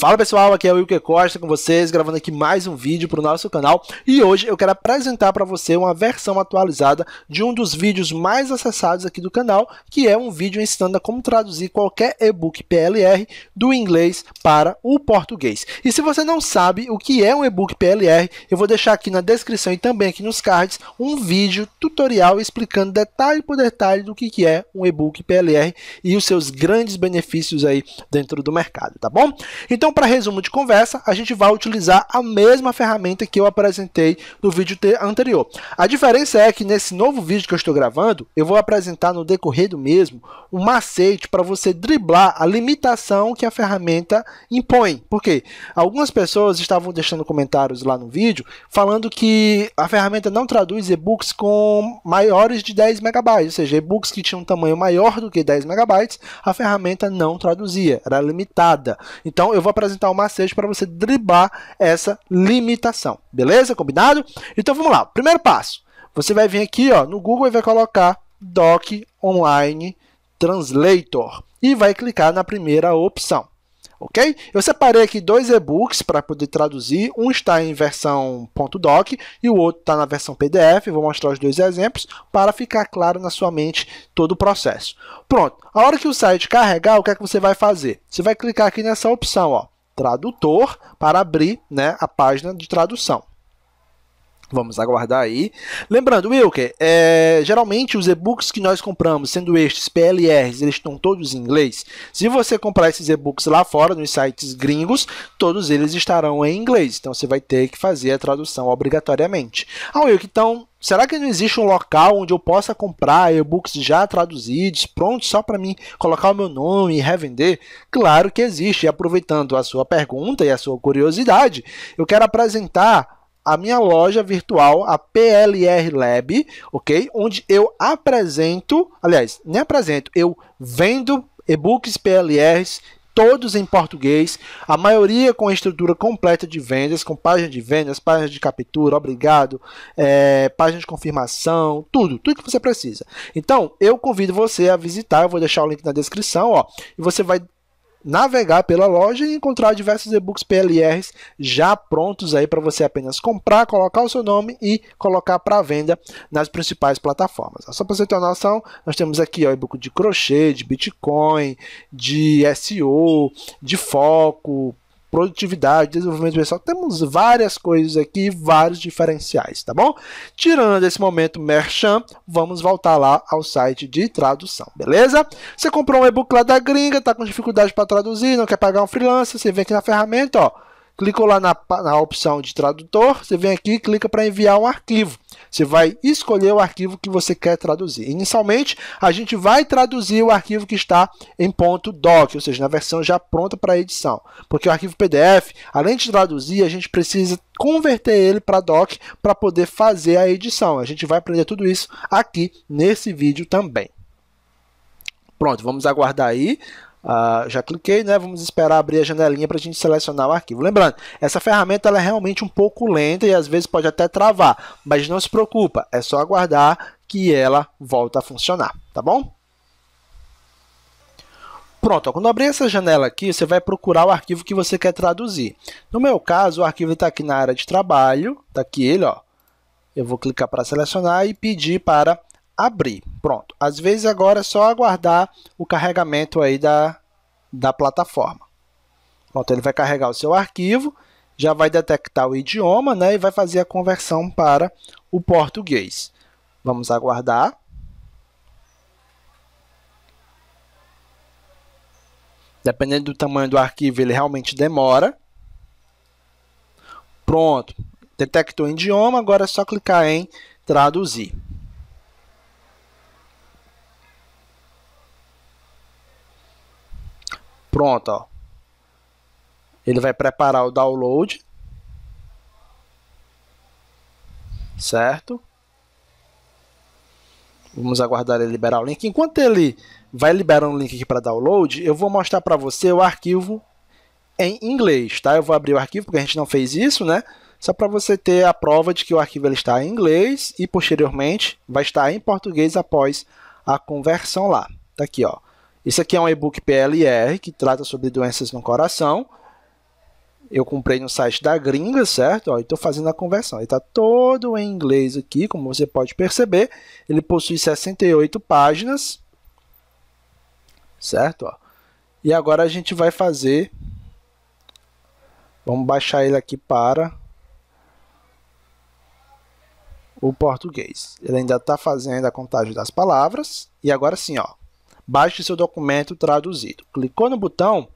Fala pessoal, aqui é o Wilker Costa com vocês, gravando aqui mais um vídeo para o nosso canal e hoje eu quero apresentar para você uma versão atualizada de um dos vídeos mais acessados aqui do canal, que é um vídeo ensinando a como traduzir qualquer e-book PLR do inglês para o português. E se você não sabe o que é um e-book PLR, eu vou deixar aqui na descrição e também aqui nos cards um vídeo tutorial explicando detalhe por detalhe do que é um e-book PLR e os seus grandes benefícios aí dentro do mercado, tá bom? Então, para resumo de conversa, a gente vai utilizar a mesma ferramenta que eu apresentei no vídeo anterior. A diferença é que nesse novo vídeo que eu estou gravando, eu vou apresentar no decorrer do mesmo um macete para você driblar a limitação que a ferramenta impõe. Porque algumas pessoas estavam deixando comentários lá no vídeo falando que a ferramenta não traduz e-books com maiores de 10 megabytes, ou seja, e-books que tinham um tamanho maior do que 10 megabytes, a ferramenta não traduzia, era limitada. Então eu vou apresentar um macete para você driblar essa limitação. Beleza? Combinado? Então vamos lá. Primeiro passo. Você vai vir aqui ó, no Google e vai colocar Doc Online Translator e vai clicar na primeira opção ok? Eu separei aqui dois e-books para poder traduzir. Um está em versão .doc e o outro está na versão PDF. Vou mostrar os dois exemplos para ficar claro na sua mente todo o processo. Pronto. A hora que o site carregar, o que é que você vai fazer? Você vai clicar aqui nessa opção, ó, tradutor, para abrir, né, a página de tradução. Vamos aguardar aí. Lembrando, Wilker, é, geralmente os e-books que nós compramos, sendo estes PLRs, eles estão todos em inglês. Se você comprar esses e-books lá fora, nos sites gringos, todos eles estarão em inglês. Então você vai ter que fazer a tradução obrigatoriamente. Ah, Wilker, então Será que não existe um local onde eu possa comprar e-books já traduzidos, prontos só para mim colocar o meu nome e revender? Claro que existe. E aproveitando a sua pergunta e a sua curiosidade, eu quero apresentar a minha loja virtual, a PLR Lab, ok? Onde eu apresento, aliás, nem apresento, eu vendo e-books PLRs todos em português, a maioria com a estrutura completa de vendas, com página de vendas, página de captura, obrigado, é, página de confirmação, tudo, tudo que você precisa. Então, eu convido você a visitar, eu vou deixar o link na descrição, ó, e você vai navegar pela loja e encontrar diversos e-books PLRs já prontos aí para você apenas comprar, colocar o seu nome e colocar para venda nas principais plataformas. Só para você ter uma noção, nós temos aqui o e-book de crochê, de Bitcoin, de SEO, de foco, produtividade, desenvolvimento pessoal. Temos várias coisas aqui, vários diferenciais, tá bom? Tirando esse momento merchan, vamos voltar lá ao site de tradução, beleza? Você comprou um e-book lá da gringa, tá com dificuldade para traduzir, não quer pagar um freelancer, você vem aqui na ferramenta, ó Clicou lá na, na opção de tradutor, você vem aqui e clica para enviar um arquivo. Você vai escolher o arquivo que você quer traduzir. Inicialmente, a gente vai traduzir o arquivo que está em ponto .doc, ou seja, na versão já pronta para edição. Porque o arquivo PDF, além de traduzir, a gente precisa converter ele para doc para poder fazer a edição. A gente vai aprender tudo isso aqui nesse vídeo também. Pronto, vamos aguardar aí Uh, já cliquei, né? Vamos esperar abrir a janelinha para a gente selecionar o arquivo. Lembrando, essa ferramenta ela é realmente um pouco lenta e às vezes pode até travar, mas não se preocupa, é só aguardar que ela volta a funcionar, tá bom? Pronto, quando abrir essa janela aqui, você vai procurar o arquivo que você quer traduzir. No meu caso, o arquivo está aqui na área de trabalho, está aqui ele, ó. Eu vou clicar para selecionar e pedir para abrir. Pronto. Às vezes agora é só aguardar o carregamento aí da, da plataforma. Pronto, ele vai carregar o seu arquivo, já vai detectar o idioma né, e vai fazer a conversão para o português. Vamos aguardar. Dependendo do tamanho do arquivo, ele realmente demora. Pronto, detectou o idioma, agora é só clicar em traduzir. Pronto, ó. Ele vai preparar o download. Certo? Vamos aguardar ele liberar o link. Enquanto ele vai liberando o link aqui para download, eu vou mostrar para você o arquivo em inglês, tá? Eu vou abrir o arquivo porque a gente não fez isso, né? Só para você ter a prova de que o arquivo ele está em inglês e posteriormente vai estar em português após a conversão lá. Está aqui, ó. Isso aqui é um e-book PLR que trata sobre doenças no coração. Eu comprei no site da gringa, certo? Ó, estou fazendo a conversão. Ele está todo em inglês aqui, como você pode perceber. Ele possui 68 páginas, certo? Ó. E agora a gente vai fazer. Vamos baixar ele aqui para o português. Ele ainda está fazendo a contagem das palavras. E agora sim, ó baixe seu documento traduzido. Clicou no botão,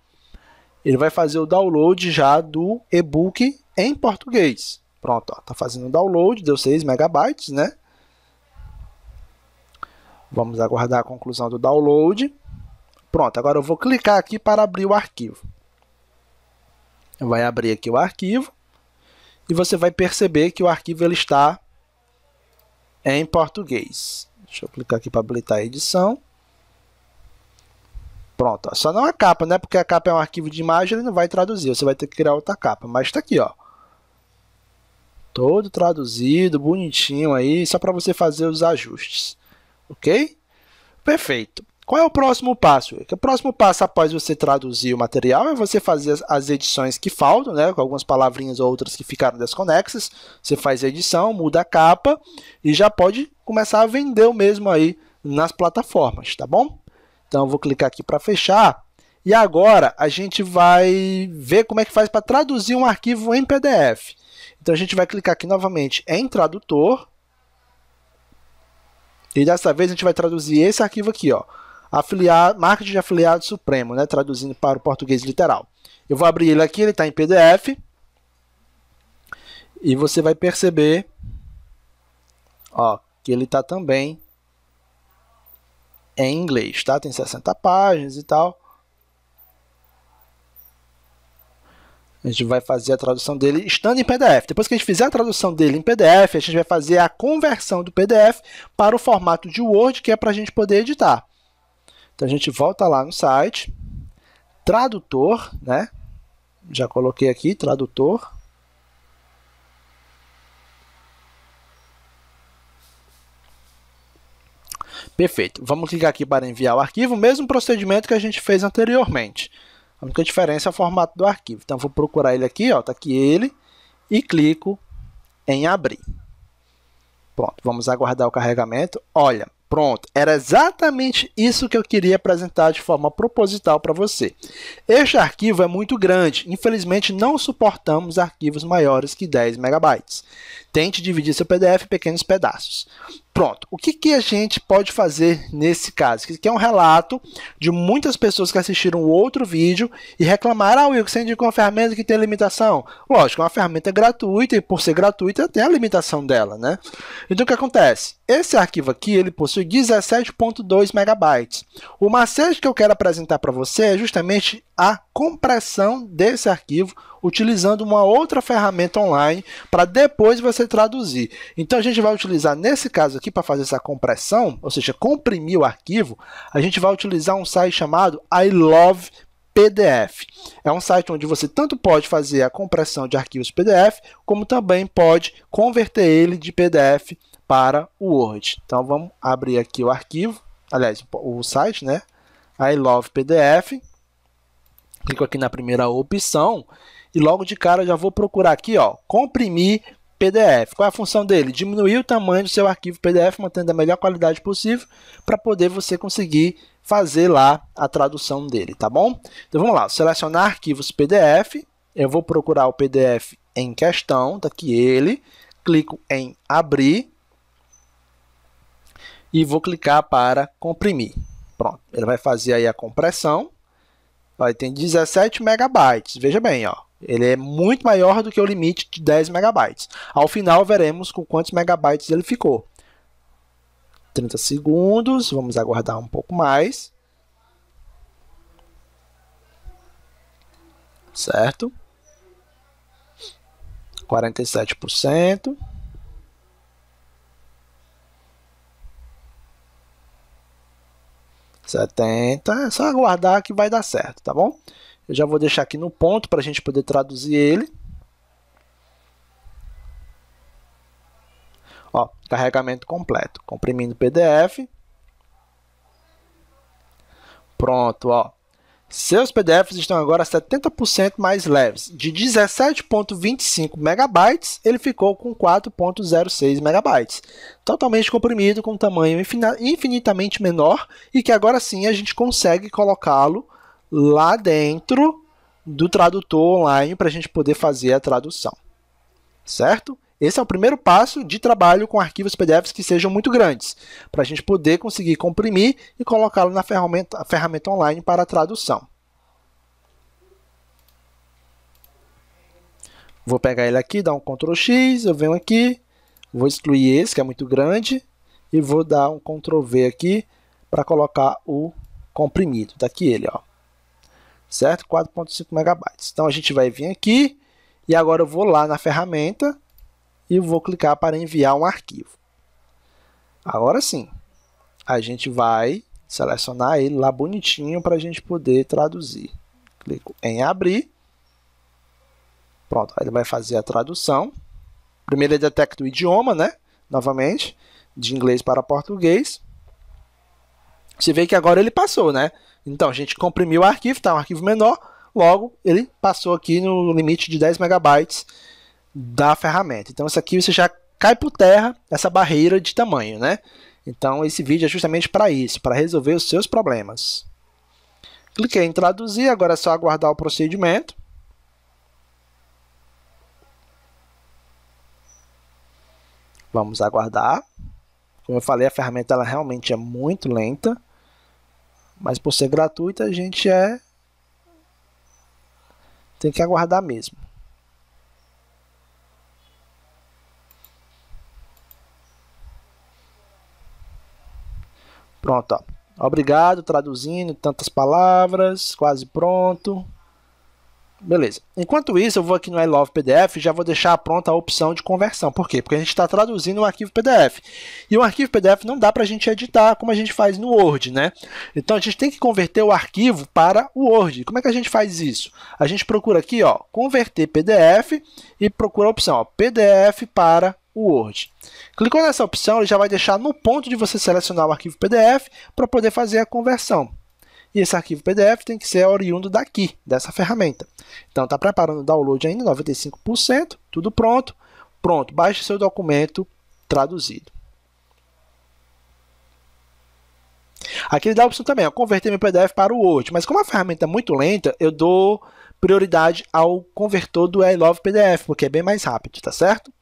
ele vai fazer o download já do e-book em português. Pronto, está fazendo o download, deu 6 megabytes, né? Vamos aguardar a conclusão do download. Pronto, agora eu vou clicar aqui para abrir o arquivo. Vai abrir aqui o arquivo e você vai perceber que o arquivo ele está em português. Deixa eu clicar aqui para habilitar a edição. Pronto, ó. só não a capa, né? Porque a capa é um arquivo de imagem, ele não vai traduzir, você vai ter que criar outra capa. Mas tá aqui, ó. Todo traduzido, bonitinho aí, só para você fazer os ajustes. Ok? Perfeito. Qual é o próximo passo? O próximo passo após você traduzir o material é você fazer as edições que faltam, né? Com algumas palavrinhas ou outras que ficaram desconexas. Você faz a edição, muda a capa e já pode começar a vender o mesmo aí nas plataformas, tá bom? Então vou clicar aqui para fechar. E agora a gente vai ver como é que faz para traduzir um arquivo em PDF. Então a gente vai clicar aqui novamente em tradutor. E dessa vez a gente vai traduzir esse arquivo aqui, ó. Afiliado, marketing de afiliado supremo, né? Traduzindo para o português literal. Eu vou abrir ele aqui, ele está em PDF. E você vai perceber ó, que ele está também em inglês, tá? Tem 60 páginas e tal. A gente vai fazer a tradução dele estando em PDF. Depois que a gente fizer a tradução dele em PDF, a gente vai fazer a conversão do PDF para o formato de Word, que é para a gente poder editar. Então a gente volta lá no site, tradutor, né? Já coloquei aqui, tradutor. Perfeito. Vamos clicar aqui para enviar o arquivo, mesmo procedimento que a gente fez anteriormente. A única diferença é o formato do arquivo. Então vou procurar ele aqui, ó, tá aqui ele, e clico em abrir. Pronto, vamos aguardar o carregamento. Olha, Pronto, era exatamente isso que eu queria apresentar de forma proposital para você. Este arquivo é muito grande, infelizmente não suportamos arquivos maiores que 10 MB. Tente dividir seu PDF em pequenos pedaços. Pronto. O que, que a gente pode fazer nesse caso? Que é um relato de muitas pessoas que assistiram outro vídeo e reclamaram: Ah, Will, você indicou uma ferramenta que tem limitação. Lógico, é uma ferramenta gratuita e por ser gratuita tem a limitação dela, né? Então o que acontece? Esse arquivo aqui ele possui 17.2 megabytes. O macete que eu quero apresentar para você é justamente a compressão desse arquivo utilizando uma outra ferramenta online para depois você traduzir. Então a gente vai utilizar nesse caso aqui para fazer essa compressão, ou seja, comprimir o arquivo, a gente vai utilizar um site chamado I Love PDF. É um site onde você tanto pode fazer a compressão de arquivos PDF, como também pode converter ele de PDF para o Word. Então vamos abrir aqui o arquivo, aliás, o site, né? I Love PDF clico aqui na primeira opção e logo de cara já vou procurar aqui, ó, comprimir PDF. Qual é a função dele? Diminuir o tamanho do seu arquivo PDF, mantendo a melhor qualidade possível, para poder você conseguir fazer lá a tradução dele, tá bom? Então vamos lá, selecionar arquivos PDF, eu vou procurar o PDF em questão, tá aqui ele, clico em abrir e vou clicar para comprimir. Pronto, ele vai fazer aí a compressão Ó, tem 17 megabytes. Veja bem, ó. Ele é muito maior do que o limite de 10 megabytes. Ao final veremos com quantos megabytes ele ficou. 30 segundos, vamos aguardar um pouco mais. Certo? 47%. 70. É só aguardar que vai dar certo, tá bom? Eu já vou deixar aqui no ponto para a gente poder traduzir ele. Ó, carregamento completo. Comprimindo PDF. Pronto, ó. Seus PDFs estão agora 70% mais leves. De 17.25 MB, ele ficou com 4.06 MB. Totalmente comprimido, com um tamanho infinitamente menor e que agora sim a gente consegue colocá-lo lá dentro do tradutor online para a gente poder fazer a tradução. Certo? Esse é o primeiro passo de trabalho com arquivos PDFs que sejam muito grandes, para a gente poder conseguir comprimir e colocá-lo na ferramenta, ferramenta online para tradução. Vou pegar ele aqui, dar um Ctrl X, eu venho aqui, vou excluir esse que é muito grande e vou dar um Ctrl V aqui para colocar o comprimido. Está aqui ele, ó. certo? 4.5 MB. Então a gente vai vir aqui e agora eu vou lá na ferramenta, e vou clicar para enviar um arquivo. Agora sim, a gente vai selecionar ele lá bonitinho para a gente poder traduzir. Clico em abrir. Pronto, ele vai fazer a tradução. Primeiro ele detecta o idioma, né? Novamente, de inglês para português. Você vê que agora ele passou, né? Então, a gente comprimiu o arquivo, está um arquivo menor, logo ele passou aqui no limite de 10 megabytes da ferramenta. Então isso aqui você já cai por terra essa barreira de tamanho, né? Então esse vídeo é justamente para isso, para resolver os seus problemas. Cliquei em traduzir, agora é só aguardar o procedimento. Vamos aguardar. Como eu falei, a ferramenta ela realmente é muito lenta, mas por ser gratuita a gente é tem que aguardar mesmo. Pronto, ó. Obrigado, traduzindo tantas palavras, quase pronto. Beleza. Enquanto isso, eu vou aqui no I Love PDF e já vou deixar pronta a opção de conversão. Por quê? Porque a gente está traduzindo um arquivo PDF. E um arquivo PDF não dá para a gente editar como a gente faz no Word, né? Então a gente tem que converter o arquivo para o Word. Como é que a gente faz isso? A gente procura aqui, ó, converter PDF e procura a opção ó, PDF para Word. Clicou nessa opção, ele já vai deixar no ponto de você selecionar o arquivo PDF para poder fazer a conversão. E esse arquivo PDF tem que ser oriundo daqui, dessa ferramenta. Então está preparando o download ainda, 95%, tudo pronto. Pronto, baixe seu documento traduzido. Aqui ele dá a opção também, ó, converter meu PDF para o Word. Mas como a ferramenta é muito lenta, eu dou prioridade ao convertor do I PDF, porque é bem mais rápido, tá certo?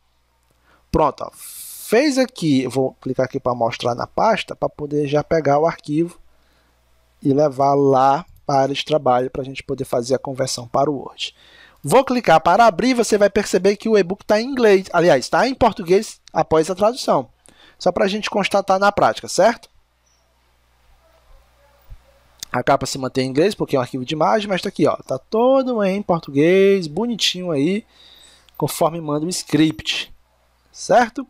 Pronto, ó. fez aqui, eu vou clicar aqui para mostrar na pasta, para poder já pegar o arquivo e levar lá para a área de trabalho, para a gente poder fazer a conversão para o Word. Vou clicar para abrir, você vai perceber que o e-book está em inglês, aliás, está em português após a tradução. Só para a gente constatar na prática, certo? A capa se mantém em inglês porque é um arquivo de imagem, mas está aqui, ó, Está todo em português, bonitinho aí, conforme manda o script certo?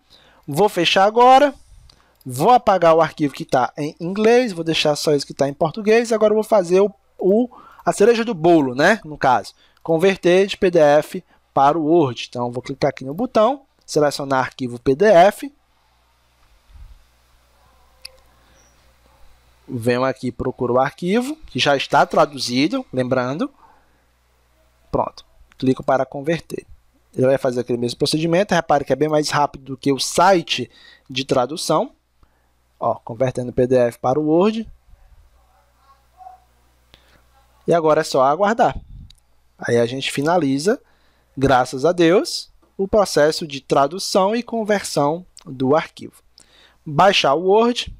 Vou fechar agora, vou apagar o arquivo que está em inglês, vou deixar só isso que está em português, agora vou fazer o, o, a cereja do bolo, né? No caso, converter de PDF para o Word. Então, vou clicar aqui no botão, selecionar arquivo PDF, venho aqui, procuro o arquivo, que já está traduzido, lembrando. Pronto, clico para converter. Ele vai fazer aquele mesmo procedimento. Repare que é bem mais rápido do que o site de tradução. Ó, convertendo o PDF para o Word. E agora é só aguardar. Aí a gente finaliza, graças a Deus, o processo de tradução e conversão do arquivo. Baixar o Word.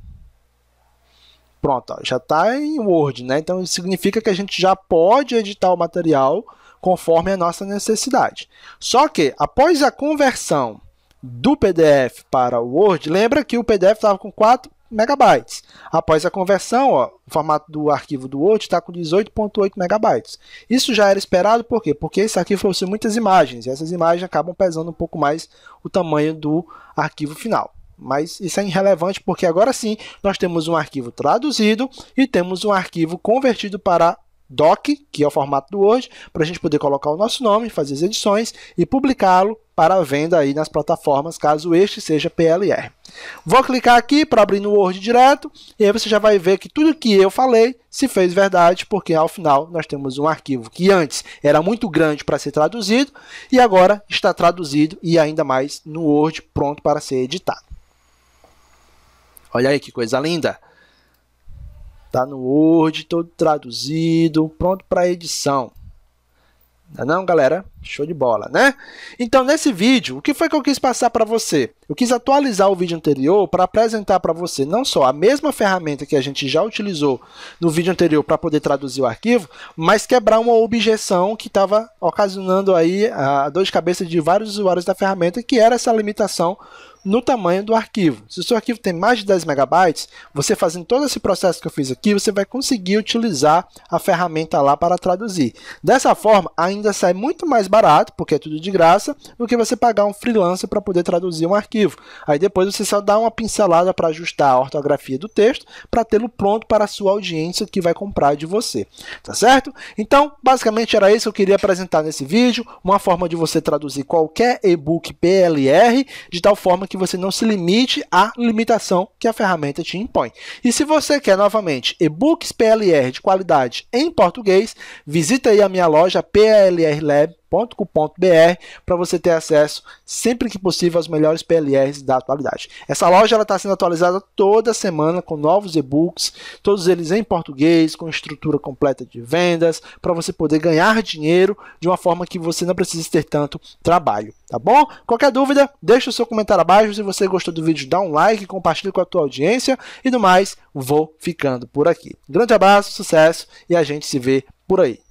Pronto, ó, já está em Word, né? Então significa que a gente já pode editar o material conforme a nossa necessidade. Só que após a conversão do PDF para o Word, lembra que o PDF estava com 4 megabytes. Após a conversão, ó, o formato do arquivo do Word está com 18.8 megabytes. Isso já era esperado, por quê? Porque esse arquivo trouxe muitas imagens, e essas imagens acabam pesando um pouco mais o tamanho do arquivo final. Mas isso é irrelevante porque agora sim nós temos um arquivo traduzido e temos um arquivo convertido para doc, que é o formato do Word, para a gente poder colocar o nosso nome, fazer as edições e publicá-lo para venda aí nas plataformas, caso este seja PLR. Vou clicar aqui para abrir no Word direto e aí você já vai ver que tudo que eu falei se fez verdade, porque ao final nós temos um arquivo que antes era muito grande para ser traduzido e agora está traduzido e ainda mais no Word pronto para ser editado. Olha aí que coisa linda! Tá no Word, todo traduzido, pronto para edição. Tá não, galera? Show de bola, né? Então, nesse vídeo, o que foi que eu quis passar para você? Eu quis atualizar o vídeo anterior para apresentar para você não só a mesma ferramenta que a gente já utilizou no vídeo anterior para poder traduzir o arquivo, mas quebrar uma objeção que estava ocasionando aí a ah, dor de cabeça de vários usuários da ferramenta, que era essa limitação no tamanho do arquivo. Se o seu arquivo tem mais de 10 megabytes, você fazendo todo esse processo que eu fiz aqui, você vai conseguir utilizar a ferramenta lá para traduzir. Dessa forma, ainda sai muito mais barato, porque é tudo de graça, do que você pagar um freelancer para poder traduzir um arquivo. Aí depois você só dá uma pincelada para ajustar a ortografia do texto, para tê-lo pronto para a sua audiência que vai comprar de você. Tá certo? Então, basicamente era isso que eu queria apresentar nesse vídeo, uma forma de você traduzir qualquer e-book PLR, de tal forma que que você não se limite à limitação que a ferramenta te impõe. E se você quer novamente e-books PLR de qualidade em português, visita aí a minha loja PLR Lab com.br para você ter acesso sempre que possível às melhores PLRs da atualidade. Essa loja está sendo atualizada toda semana com novos e-books, todos eles em português, com estrutura completa de vendas, para você poder ganhar dinheiro de uma forma que você não precise ter tanto trabalho, tá bom? Qualquer dúvida, deixa o seu comentário abaixo. Se você gostou do vídeo, dá um like, compartilha com a tua audiência e do mais, vou ficando por aqui. grande abraço, sucesso e a gente se vê por aí.